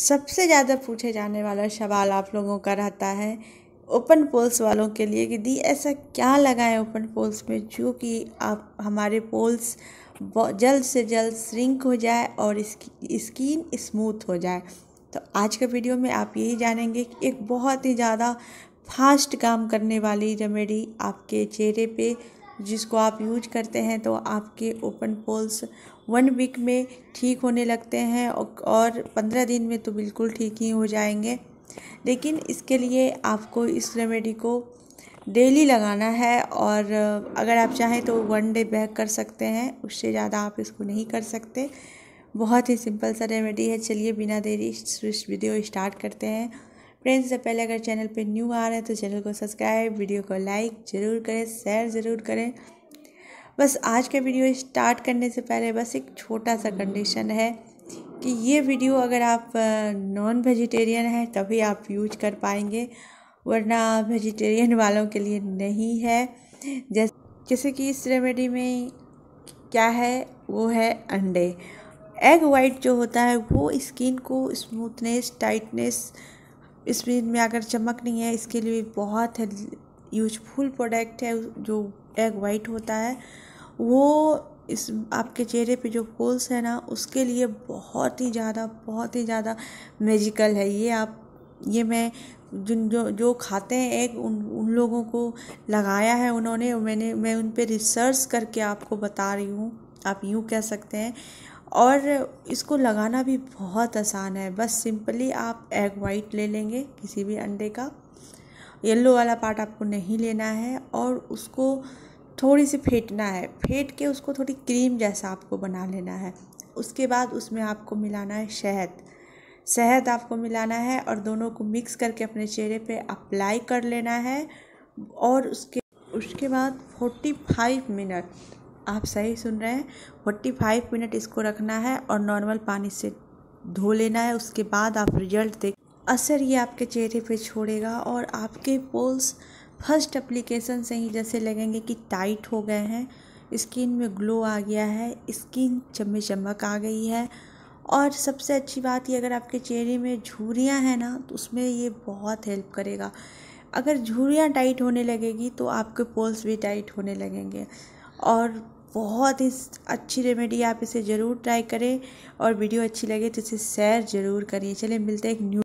सबसे ज़्यादा पूछे जाने वाला सवाल आप लोगों का रहता है ओपन पोल्स वालों के लिए कि दी ऐसा क्या लगाएं ओपन पोल्स में जो कि आप हमारे पोल्स जल्द से जल्द श्रिंक हो जाए और इसकी स्किन स्मूथ हो जाए तो आज के वीडियो में आप यही जानेंगे कि एक बहुत ही ज़्यादा फास्ट काम करने वाली रेमेडी आपके चेहरे पे जिसको आप यूज करते हैं तो आपके ओपन पोल्स वन वीक में ठीक होने लगते हैं और पंद्रह दिन में तो बिल्कुल ठीक ही हो जाएंगे लेकिन इसके लिए आपको इस रेमेडी को डेली लगाना है और अगर आप चाहें तो वन डे बैक कर सकते हैं उससे ज़्यादा आप इसको नहीं कर सकते बहुत ही सिंपल सा रेमेडी है चलिए बिना देरी इस वीडियो स्टार्ट करते हैं फ्रेंड्स से पहले अगर चैनल पे न्यू आ रहे हैं तो चैनल को सब्सक्राइब वीडियो को लाइक ज़रूर करें शेयर ज़रूर करें बस आज का वीडियो स्टार्ट करने से पहले बस एक छोटा सा कंडीशन है कि ये वीडियो अगर आप नॉन वेजिटेरियन हैं तभी आप यूज कर पाएंगे वरना वेजिटेरियन वालों के लिए नहीं है जैसे जैसे कि इस रेमेडी में क्या है वो है अंडे एग वाइट जो होता है वो स्किन को स्मूथनेस टाइटनेस स्क्रीन में अगर चमक नहीं है इसके लिए बहुत यूजफुल प्रोडक्ट है जो एग वाइट होता है वो इस आपके चेहरे पे जो होल्स है ना उसके लिए बहुत ही ज़्यादा बहुत ही ज़्यादा मेजिकल है ये आप ये मैं जिन जो जो खाते हैं एग उन उन लोगों को लगाया है उन्होंने मैंने मैं उन पर रिसर्च करके आपको बता रही हूँ आप यूँ कह सकते हैं और इसको लगाना भी बहुत आसान है बस सिंपली आप एग वाइट ले लेंगे किसी भी अंडे का येलो वाला पार्ट आपको नहीं लेना है और उसको थोड़ी सी फेंटना है फेंट के उसको थोड़ी क्रीम जैसा आपको बना लेना है उसके बाद उसमें आपको मिलाना है शहद शहद आपको मिलाना है और दोनों को मिक्स करके अपने चेहरे पे अप्लाई कर लेना है और उसके उसके बाद 45 मिनट आप सही सुन रहे हैं फोर्टी फाइव मिनट इसको रखना है और नॉर्मल पानी से धो लेना है उसके बाद आप रिजल्ट देख असर ये आपके चेहरे पे छोड़ेगा और आपके पोल्स फर्स्ट एप्लीकेशन से ही जैसे लगेंगे कि टाइट हो गए हैं स्किन में ग्लो आ गया है स्किन चमे चमक आ गई है और सबसे अच्छी बात ये अगर आपके चेहरे में झूरियाँ हैं ना तो उसमें ये बहुत हेल्प करेगा अगर झूरियाँ टाइट होने लगेगी तो आपके पोल्स भी टाइट होने लगेंगे और बहुत ही अच्छी रेमेडी आप इसे ज़रूर ट्राई करें और वीडियो अच्छी लगे तो इसे शेयर ज़रूर करिए चलिए मिलते हैं एक न्यू